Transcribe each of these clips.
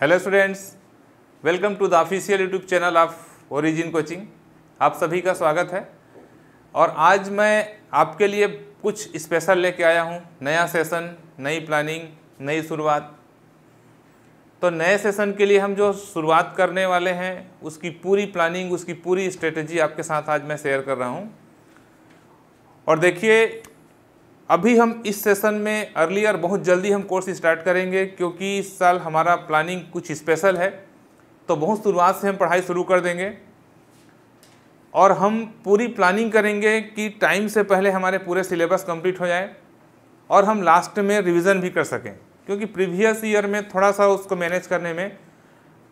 hello students welcome to the official YouTube channel of Origin coaching आप सभी का स्वागत है और आज मैं आपके लिए कुछ स्पेशल लेके आया हूँ नया सेशन नई प्लानिंग नई शुरुआत तो नए सेशन के लिए हम जो शुरुआत करने वाले हैं उसकी पूरी प्लानिंग उसकी पूरी स्ट्रेटजी आपके साथ आज मैं शेयर कर रहा हूँ और देखिए अभी हम इस सेशन में अर्लियर बहुत जल्दी हम कोर्स स्टार्ट करेंगे क्योंकि इस साल हमारा प्लानिंग कुछ स्पेशल है तो बहुत शुरुआत से हम पढ़ाई शुरू कर देंगे और हम पूरी प्लानिंग करेंगे कि टाइम से पहले हमारे पूरे सिलेबस कंप्लीट हो जाए और हम लास्ट में रिवीजन भी कर सकें क्योंकि प्रीवियस ईयर में थोड़ा सा उसको मैनेज करने में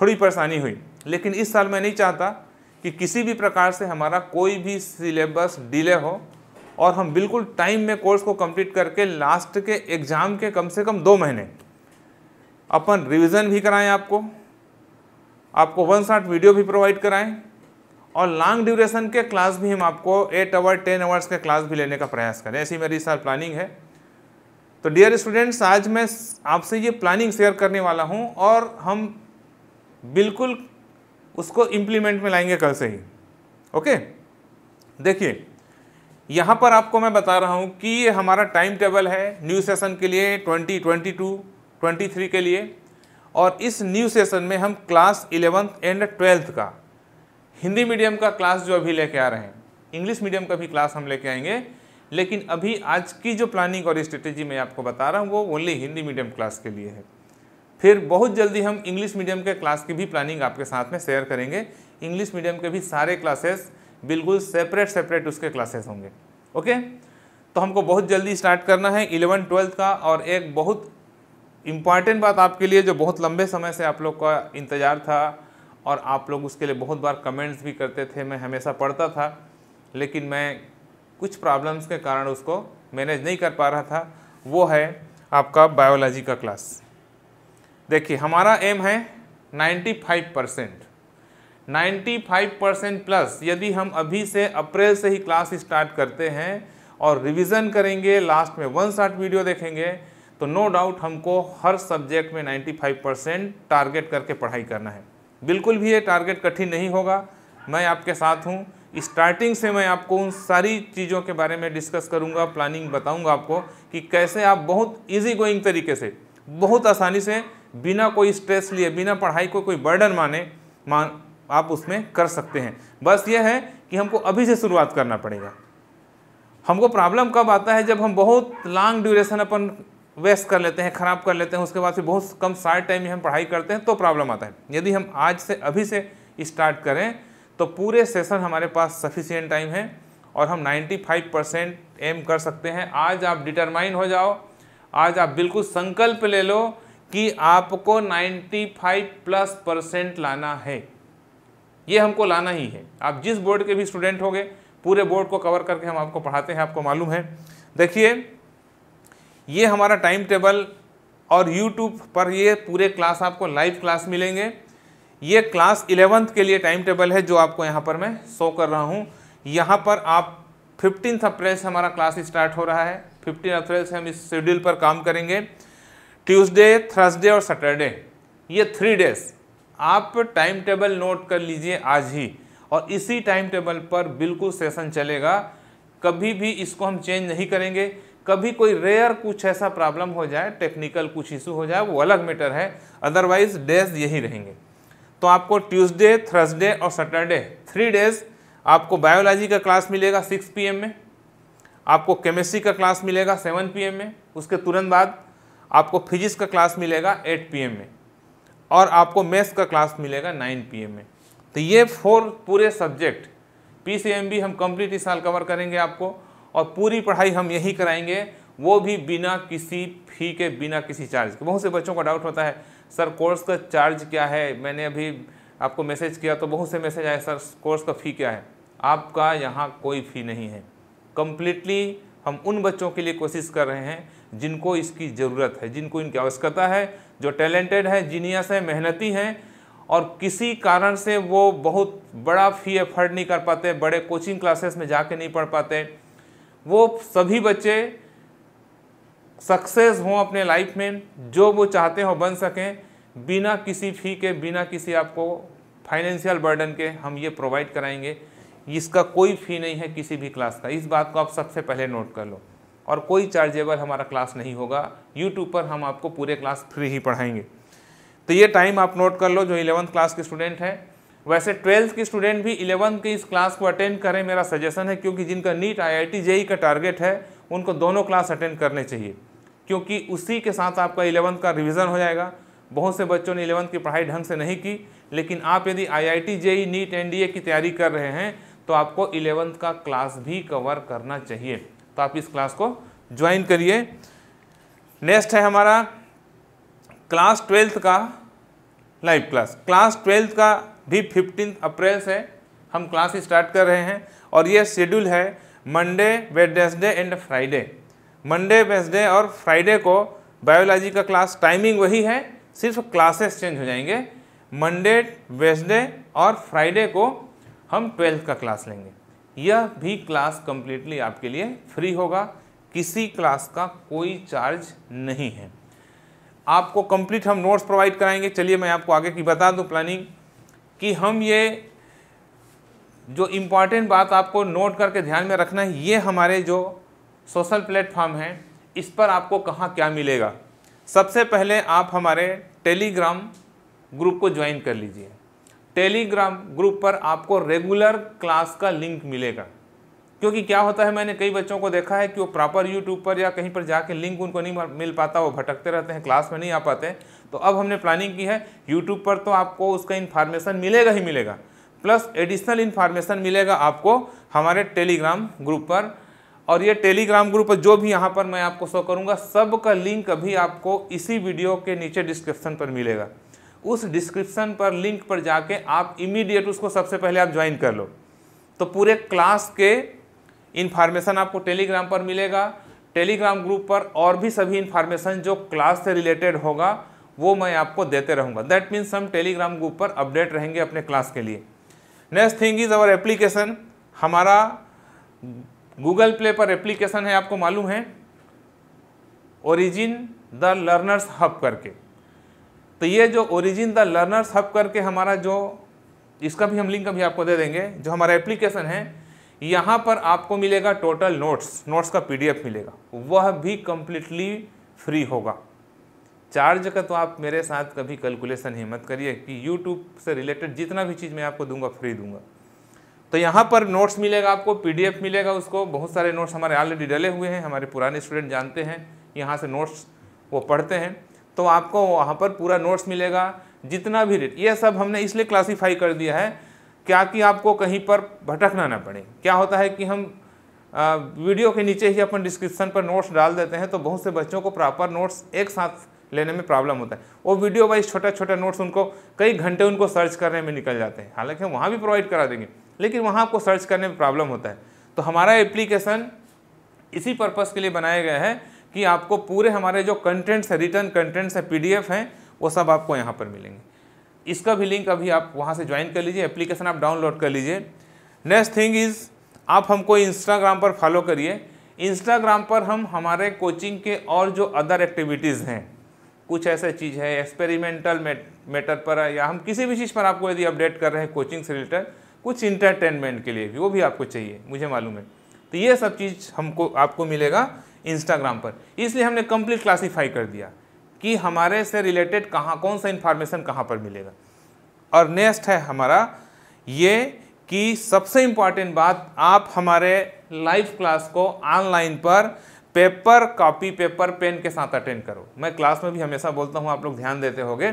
थोड़ी परेशानी हुई लेकिन इस साल मैं नहीं चाहता कि किसी भी प्रकार से हमारा कोई भी सिलेबस डिले हो और हम बिल्कुल टाइम में कोर्स को कंप्लीट करके लास्ट के एग्ज़ाम के कम से कम दो महीने अपन रिवीजन भी कराएं आपको आपको वन शॉट वीडियो भी प्रोवाइड कराएं और लॉन्ग ड्यूरेशन के क्लास भी हम आपको एट आवर टेन आवर्स के क्लास भी लेने का प्रयास करें ऐसी मेरी साल प्लानिंग है तो डियर स्टूडेंट्स आज मैं आपसे ये प्लानिंग शेयर करने वाला हूँ और हम बिल्कुल उसको इम्प्लीमेंट में लाएंगे कल से ही ओके देखिए यहाँ पर आपको मैं बता रहा हूँ कि ये हमारा टाइम टेबल है न्यू सेशन के लिए twenty twenty two twenty three के लिए और इस न्यू सेशन में हम क्लास इलेवंथ एंड ट्वेल्थ का हिंदी मीडियम का क्लास जो अभी लेके आ रहे हैं इंग्लिश मीडियम का भी क्लास हम लेके आएंगे लेकिन अभी आज की जो प्लानिंग और स्ट्रेटेजी मैं आपको बता रहा हूँ वो ओनली हिंदी मीडियम क्लास के लिए है फिर बहुत जल्दी हम इंग्लिश मीडियम के क्लास की भी प्लानिंग आपके साथ में शेयर करेंगे इंग्लिश मीडियम के भी सारे क्लासेस बिल्कुल सेपरेट सेपरेट उसके क्लासेस होंगे ओके तो हमको बहुत जल्दी स्टार्ट करना है इलेवन ट्वेल्थ का और एक बहुत इम्पॉर्टेंट बात आपके लिए जो बहुत लंबे समय से आप लोग का इंतज़ार था और आप लोग उसके लिए बहुत बार कमेंट्स भी करते थे मैं हमेशा पढ़ता था लेकिन मैं कुछ प्रॉब्लम्स के कारण उसको मैनेज नहीं कर पा रहा था वो है आपका बायोलॉजी का क्लास देखिए हमारा एम है 95 परसेंट 95 परसेंट प्लस यदि हम अभी से अप्रैल से ही क्लास स्टार्ट करते हैं और रिवीजन करेंगे लास्ट में वन शॉट वीडियो देखेंगे तो नो डाउट हमको हर सब्जेक्ट में 95 परसेंट टारगेट करके पढ़ाई करना है बिल्कुल भी ये टारगेट कठिन नहीं होगा मैं आपके साथ हूँ स्टार्टिंग से मैं आपको उन सारी चीज़ों के बारे में डिस्कस करूँगा प्लानिंग बताऊँगा आपको कि कैसे आप बहुत ईजी गोइंग तरीके से बहुत आसानी से बिना कोई स्ट्रेस लिए बिना पढ़ाई को कोई बर्डन माने मान आप उसमें कर सकते हैं बस ये है कि हमको अभी से शुरुआत करना पड़ेगा हमको प्रॉब्लम कब आता है जब हम बहुत लॉन्ग ड्यूरेशन अपन वेस्ट कर लेते हैं ख़राब कर लेते हैं उसके बाद फिर बहुत कम शार्ट टाइम में हम पढ़ाई करते हैं तो प्रॉब्लम आता है यदि हम आज से अभी से स्टार्ट करें तो पूरे सेशन हमारे पास सफिशियंट टाइम है और हम 95 परसेंट एम कर सकते हैं आज आप डिटरमाइन हो जाओ आज आप बिल्कुल संकल्प ले लो कि आपको 95 प्लस परसेंट लाना है ये हमको लाना ही है आप जिस बोर्ड के भी स्टूडेंट होंगे पूरे बोर्ड को कवर करके हम आपको पढ़ाते हैं आपको मालूम है देखिए ये हमारा टाइम टेबल और यूट्यूब पर ये पूरे क्लास आपको लाइव क्लास मिलेंगे ये क्लास इलेवंथ के लिए टाइम टेबल है जो आपको यहाँ पर मैं शो कर रहा हूँ यहाँ पर आप फिफ्टीन अप्रैल से हमारा क्लास स्टार्ट हो रहा है फिफ्टीन अप्रैल से हम इस शेड्यूल पर काम करेंगे ट्यूसडे थर्सडे और सैटरडे ये थ्री डेज आप टाइम टेबल नोट कर लीजिए आज ही और इसी टाइम टेबल पर बिल्कुल सेशन चलेगा कभी भी इसको हम चेंज नहीं करेंगे कभी कोई रेयर कुछ ऐसा प्रॉब्लम हो जाए टेक्निकल कुछ इशू हो जाए वो अलग मैटर है अदरवाइज डेज यही रहेंगे तो आपको ट्यूसडे थर्सडे और सैटरडे थ्री डेज आपको बायोलॉजी का क्लास मिलेगा सिक्स पीएम में आपको केमिस्ट्री का क्लास मिलेगा सेवन पीएम में उसके तुरंत बाद आपको फिजिक्स का क्लास मिलेगा एट पीएम में और आपको मैथ्स का क्लास मिलेगा नाइन पी में तो ये फोर पूरे सब्जेक्ट पी सी एम हम कंप्लीट इस साल कवर करेंगे आपको और पूरी पढ़ाई हम यही कराएंगे वो भी बिना किसी फी के बिना किसी चार्ज के बहुत से बच्चों का डाउट होता है सर कोर्स का चार्ज क्या है मैंने अभी आपको मैसेज किया तो बहुत से मैसेज आए सर कोर्स का फ़ी क्या है आपका यहाँ कोई फ़ी नहीं है कम्प्लीटली हम उन बच्चों के लिए कोशिश कर रहे हैं जिनको इसकी ज़रूरत है जिनको इनकी आवश्यकता है जो टैलेंटेड हैं जीनियस हैं मेहनती हैं और किसी कारण से वो बहुत बड़ा फ़ी एफर्ड नहीं कर पाते बड़े कोचिंग क्लासेस में जाके नहीं पढ़ पाते वो सभी बच्चे सक्सेस हों अपने लाइफ में जो वो चाहते हो बन सकें बिना किसी फ़ी के बिना किसी आपको फाइनेंशियल बर्डन के हम ये प्रोवाइड कराएंगे इसका कोई फ़ी नहीं है किसी भी क्लास का इस बात को आप सबसे पहले नोट कर लो और कोई चार्जेबल हमारा क्लास नहीं होगा यूट्यूब पर हम आपको पूरे क्लास फ्री ही पढ़ाएंगे तो ये टाइम आप नोट कर लो जो इलेवंथ क्लास के स्टूडेंट हैं वैसे ट्वेल्थ के स्टूडेंट भी इलेवंथ के इस क्लास को अटेंड करें मेरा सजेशन है क्योंकि जिनका नीट आई आई जेई का टारगेट है उनको दोनों क्लास अटेंड करने चाहिए क्योंकि उसी के साथ आपका इलेवंथ का रिविज़न हो जाएगा बहुत से बच्चों ने इलेवंथ की पढ़ाई ढंग से नहीं की लेकिन आप यदि आई आई जेई नीट एन की तैयारी कर रहे हैं तो आपको इलेवंथ का क्लास भी कवर करना चाहिए तो आप इस क्लास को ज्वाइन करिए नेक्स्ट है हमारा क्लास ट्वेल्थ का लाइव क्लास क्लास ट्वेल्थ का भी फिफ्टीन अप्रैल से हम क्लास स्टार्ट कर रहे हैं और ये शेड्यूल है Monday Wednesday and Friday Monday Wednesday और फ्राइडे को बायोलॉजी का क्लास टाइमिंग वही है सिर्फ क्लासेस चेंज हो जाएंगे मंडे वेडनेसडे और फ्राइडे को हम ट्वेल्थ का क्लास लेंगे यह भी क्लास कम्प्लीटली आपके लिए फ्री होगा किसी क्लास का कोई चार्ज नहीं है आपको कंप्लीट हम नोट्स प्रोवाइड कराएंगे चलिए मैं आपको आगे की बता दूं प्लानिंग कि हम ये जो इम्पॉर्टेंट बात आपको नोट करके ध्यान में रखना है ये हमारे जो सोशल प्लेटफॉर्म हैं इस पर आपको कहाँ क्या मिलेगा सबसे पहले आप हमारे टेलीग्राम ग्रुप को ज्वाइन कर लीजिए टेलीग्राम ग्रुप पर आपको रेगुलर क्लास का लिंक मिलेगा क्योंकि क्या होता है मैंने कई बच्चों को देखा है कि वो प्रॉपर यूट्यूब पर या कहीं पर जाके लिंक उनको नहीं मिल पाता वो भटकते रहते हैं क्लास में नहीं आ पाते तो अब हमने प्लानिंग की है यूट्यूब पर तो आपको उसका इन्फॉर्मेशन मिलेगा ही मिलेगा प्लस एडिशनल इन्फॉर्मेशन मिलेगा आपको हमारे टेलीग्राम ग्रुप पर और ये टेलीग्राम ग्रुप जो भी यहाँ पर मैं आपको शो करूँगा सब का लिंक अभी आपको इसी वीडियो के नीचे डिस्क्रिप्शन पर मिलेगा उस डिस्क्रिप्शन पर लिंक पर जाके आप इमीडिएट उसको सबसे पहले आप ज्वाइन कर लो तो पूरे क्लास के इन्फॉर्मेशन आपको टेलीग्राम पर मिलेगा टेलीग्राम ग्रुप पर और भी सभी इन्फॉर्मेशन जो क्लास से रिलेटेड होगा वो मैं आपको देते रहूँगा दैट मीन्स हम टेलीग्राम ग्रुप पर अपडेट रहेंगे अपने क्लास के लिए next thing is our application हमारा गूगल प्ले पर एप्लीकेशन है आपको मालूम है ओरिजिन द लर्नर्स हब करके तो ये जो ओरिजिन द लर्नर्स हब करके हमारा जो इसका भी हम लिंक अभी आपको दे देंगे जो हमारा एप्लीकेशन है यहाँ पर आपको मिलेगा टोटल नोट्स नोट्स का पीडीएफ मिलेगा वह भी कम्प्लीटली फ्री होगा चार्ज का तो आप मेरे साथ कभी कैलकुलेशन ही मत करिए कि यूट्यूब से रिलेटेड जितना भी चीज़ मैं आपको दूंगा फ्री दूंगा तो यहाँ पर नोट्स मिलेगा आपको पीडीएफ मिलेगा उसको बहुत सारे नोट्स हमारे ऑलरेडी डले हुए हैं हमारे पुराने स्टूडेंट जानते हैं यहाँ से नोट्स वो पढ़ते हैं तो आपको वहाँ पर पूरा नोट्स मिलेगा जितना भी रेट ये सब हमने इसलिए क्लासीफाई कर दिया है क्या कि आपको कहीं पर भटकना ना पड़े क्या होता है कि हम आ, वीडियो के नीचे ही अपन डिस्क्रिप्शन पर नोट्स डाल देते हैं तो बहुत से बच्चों को प्रॉपर नोट्स एक साथ लेने में प्रॉब्लम होता है वो वीडियो वाइज छोटा छोटा नोट्स उनको कई घंटे उनको सर्च करने में निकल जाते हैं हालांकि हम वहाँ भी प्रोवाइड करा देंगे लेकिन वहाँ आपको सर्च करने में प्रॉब्लम होता है तो हमारा एप्लीकेशन इसी पर्पज़ के लिए बनाया गया है कि आपको पूरे हमारे जो कंटेंट्स है रिटर्न कंटेंट्स है पी हैं वो सब आपको यहाँ पर मिलेंगे इसका भी लिंक अभी आप वहाँ से ज्वाइन कर लीजिए एप्लीकेशन आप डाउनलोड कर लीजिए नेक्स्ट थिंग इज़ आप हमको इंस्टाग्राम पर फॉलो करिए इंस्टाग्राम पर हम हमारे कोचिंग के और जो अदर एक्टिविटीज़ हैं कुछ ऐसे चीज़ है एक्सपेरिमेंटल मैटर पर या हम किसी भी चीज़ पर आपको यदि अपडेट कर रहे हैं कोचिंग से रिलेटेड कुछ इंटरटेनमेंट के लिए भी वो भी आपको चाहिए मुझे मालूम है तो ये सब चीज़ हमको आपको मिलेगा इंस्टाग्राम पर इसलिए हमने कंप्लीट क्लासीफाई कर दिया कि हमारे से रिलेटेड कहाँ कौन सा इन्फॉर्मेशन कहाँ पर मिलेगा और नेक्स्ट है हमारा ये कि सबसे इम्पॉर्टेंट बात आप हमारे लाइव क्लास को ऑनलाइन पर पेपर कॉपी पेपर पेन के साथ अटेंड करो मैं क्लास में भी हमेशा बोलता हूँ आप लोग ध्यान देते होगे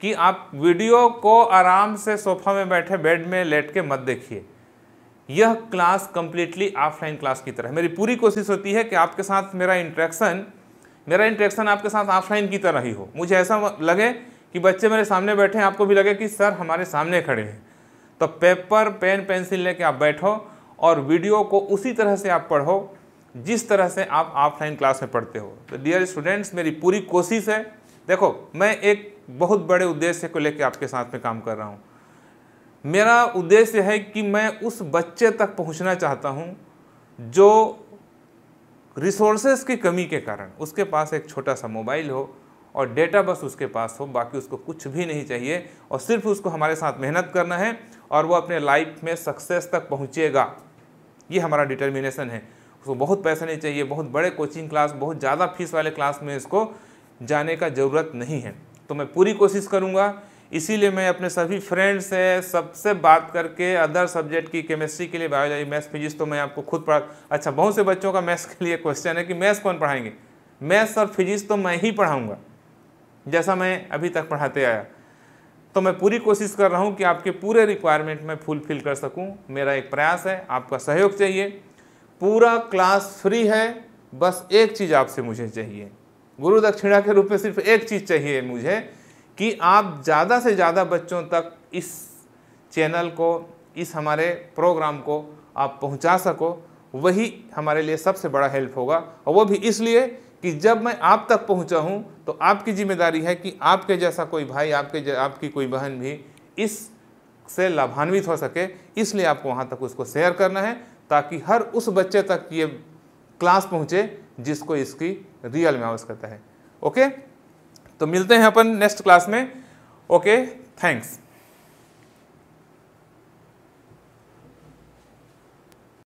कि आप वीडियो को आराम से सोफा में बैठे बेड में लेट के मत देखिए यह क्लास कम्प्लीटली ऑफलाइन क्लास की तरह मेरी पूरी कोशिश होती है कि आपके साथ मेरा इंट्रैक्शन मेरा इंट्रैक्शन आपके साथ ऑफलाइन की तरह ही हो मुझे ऐसा लगे कि बच्चे मेरे सामने बैठे हैं आपको भी लगे कि सर हमारे सामने खड़े हैं तो पेपर पेन पेंसिल लेके आप बैठो और वीडियो को उसी तरह से आप पढ़ो जिस तरह से आप ऑफलाइन क्लास में पढ़ते हो तो डियर स्टूडेंट्स मेरी पूरी कोशिश है देखो मैं एक बहुत बड़े उद्देश्य को लेकर आपके साथ में काम कर रहा हूँ मेरा उद्देश्य है कि मैं उस बच्चे तक पहुंचना चाहता हूं जो रिसोर्सेज की कमी के कारण उसके पास एक छोटा सा मोबाइल हो और डेटा बस उसके पास हो बाकी उसको कुछ भी नहीं चाहिए और सिर्फ उसको हमारे साथ मेहनत करना है और वो अपने लाइफ में सक्सेस तक पहुँचेगा ये हमारा डिटर्मिनेशन है उसको बहुत पैसा नहीं चाहिए बहुत बड़े कोचिंग क्लास बहुत ज़्यादा फीस वाले क्लास में इसको जाने का ज़रूरत नहीं है तो मैं पूरी कोशिश करूँगा इसीलिए मैं अपने सभी फ्रेंड्स से सबसे बात करके अदर सब्जेक्ट की केमिस्ट्री के लिए बायोलॉजी मैथ्स फिजिक्स तो मैं आपको खुद पढ़ा अच्छा बहुत से बच्चों का मैथ्स के लिए क्वेश्चन है कि मैथ्स कौन पढ़ाएंगे मैथ्स और फिजिक्स तो मैं ही पढ़ाऊंगा जैसा मैं अभी तक पढ़ाते आया तो मैं पूरी कोशिश कर रहा हूँ कि आपके पूरे रिक्वायरमेंट मैं फुलफिल कर सकूँ मेरा एक प्रयास है आपका सहयोग चाहिए पूरा क्लास फ्री है बस एक चीज़ आपसे मुझे चाहिए गुरु दक्षिणा के रूप में सिर्फ एक चीज़ चाहिए मुझे कि आप ज़्यादा से ज़्यादा बच्चों तक इस चैनल को इस हमारे प्रोग्राम को आप पहुंचा सको वही हमारे लिए सबसे बड़ा हेल्प होगा और वो भी इसलिए कि जब मैं आप तक पहुंचा हूं तो आपकी जिम्मेदारी है कि आपके जैसा कोई भाई आपके आपकी कोई बहन भी इस से लाभान्वित हो सके इसलिए आपको वहाँ तक उसको शेयर करना है ताकि हर उस बच्चे तक ये क्लास पहुँचे जिसको इसकी रियल में आवश्यकता है ओके तो मिलते हैं अपन नेक्स्ट क्लास में ओके थैंक्स